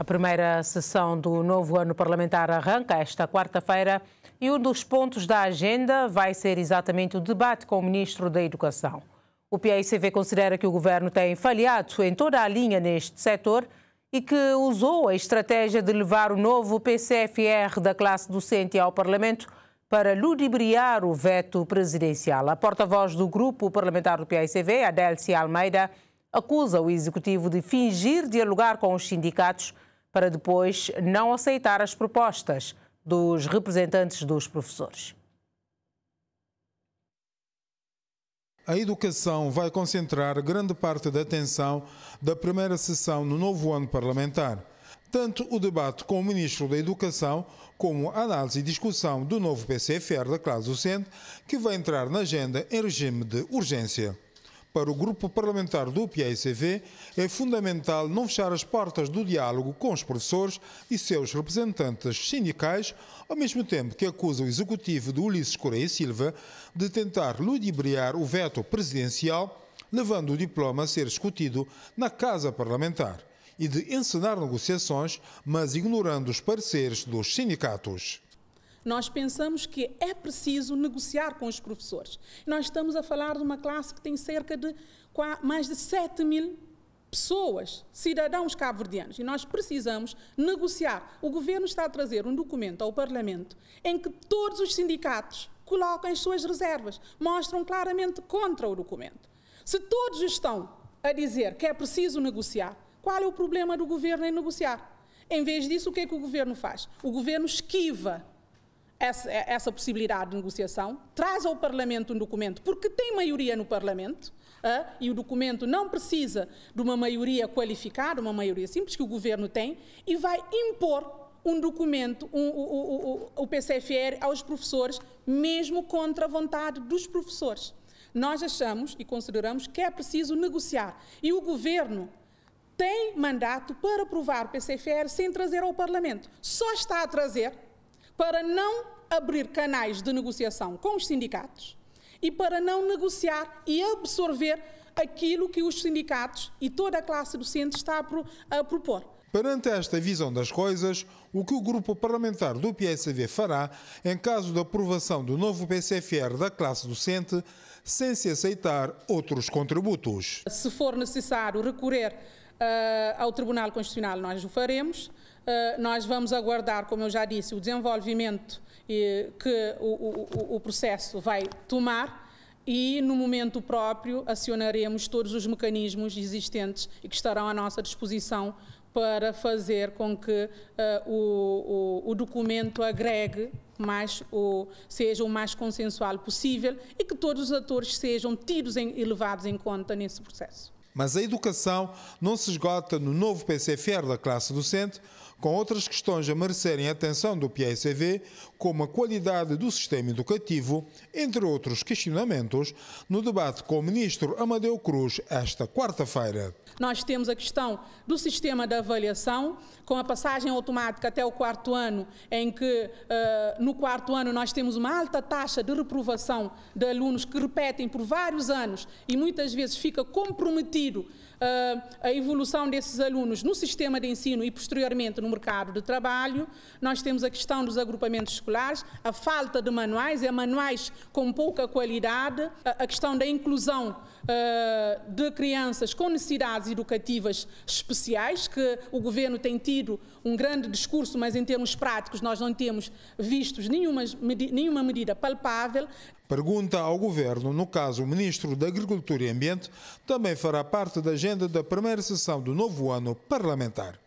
A primeira sessão do novo ano parlamentar arranca esta quarta-feira e um dos pontos da agenda vai ser exatamente o debate com o Ministro da Educação. O PICV considera que o governo tem falhado em toda a linha neste setor e que usou a estratégia de levar o novo PCFR da classe docente ao Parlamento para ludibriar o veto presidencial. A porta-voz do grupo parlamentar do PICV, Adélcia Almeida, acusa o executivo de fingir dialogar com os sindicatos para depois não aceitar as propostas dos representantes dos professores. A educação vai concentrar grande parte da atenção da primeira sessão no novo ano parlamentar. Tanto o debate com o Ministro da Educação, como a análise e discussão do novo PCFR da classe docente, que vai entrar na agenda em regime de urgência. Para o grupo parlamentar do PICV, é fundamental não fechar as portas do diálogo com os professores e seus representantes sindicais, ao mesmo tempo que acusa o executivo de Ulisses Correia Silva de tentar ludibriar o veto presidencial, levando o diploma a ser discutido na Casa Parlamentar e de encenar negociações, mas ignorando os pareceres dos sindicatos. Nós pensamos que é preciso negociar com os professores. Nós estamos a falar de uma classe que tem cerca de mais de 7 mil pessoas, cidadãos cabo-verdianos, e nós precisamos negociar. O governo está a trazer um documento ao Parlamento em que todos os sindicatos colocam as suas reservas, mostram claramente contra o documento. Se todos estão a dizer que é preciso negociar, qual é o problema do governo em negociar? Em vez disso, o que é que o governo faz? O governo esquiva essa, essa possibilidade de negociação, traz ao Parlamento um documento, porque tem maioria no Parlamento, Uh, e o documento não precisa de uma maioria qualificada, uma maioria simples que o governo tem, e vai impor um documento, um, um, um, o PCFR, aos professores, mesmo contra a vontade dos professores. Nós achamos e consideramos que é preciso negociar. E o governo tem mandato para aprovar o PCFR sem trazer ao Parlamento. Só está a trazer para não abrir canais de negociação com os sindicatos e para não negociar e absorver aquilo que os sindicatos e toda a classe docente está a, pro, a propor. Perante esta visão das coisas, o que o grupo parlamentar do PSV fará em caso da aprovação do novo PCFR da classe docente, sem se aceitar outros contributos? Se for necessário recorrer uh, ao Tribunal Constitucional, nós o faremos. Eh, nós vamos aguardar, como eu já disse, o desenvolvimento eh, que o, o, o processo vai tomar e, no momento próprio, acionaremos todos os mecanismos existentes e que estarão à nossa disposição para fazer com que uh, o, o, o, documento agregue mais, o, seja o mais consensual possível e que todos os atores sejam tidos em, e levados em conta nesse processo. Mas a educação não se esgota no novo PCFR da classe docente, com outras questões a merecerem a atenção do PICV, como a qualidade do sistema educativo, entre outros questionamentos, no debate com o ministro Amadeu Cruz esta quarta-feira. Nós temos a questão do sistema de avaliação, com a passagem automática até o quarto ano, em que uh, no quarto ano nós temos uma alta taxa de reprovação de alunos que repetem por vários anos e muitas vezes fica comprometido sido uh, ah, a evolução desses alunos no sistema de ensino e posteriormente no mercado de trabalho. Nós temos a questão dos agrupamentos escolares, a falta de manuais, é manuais com pouca qualidade, a, a questão da inclusão uh, de crianças com necessidades educativas especiais, que o governo tem tido um grande discurso, mas em termos práticos nós não temos vistos nenhuma, medida palpável. Pergunta ao Governo, no caso o Ministro da Agricultura e Ambiente, também fará parte da agenda da primeira sessão do novo ano parlamentar.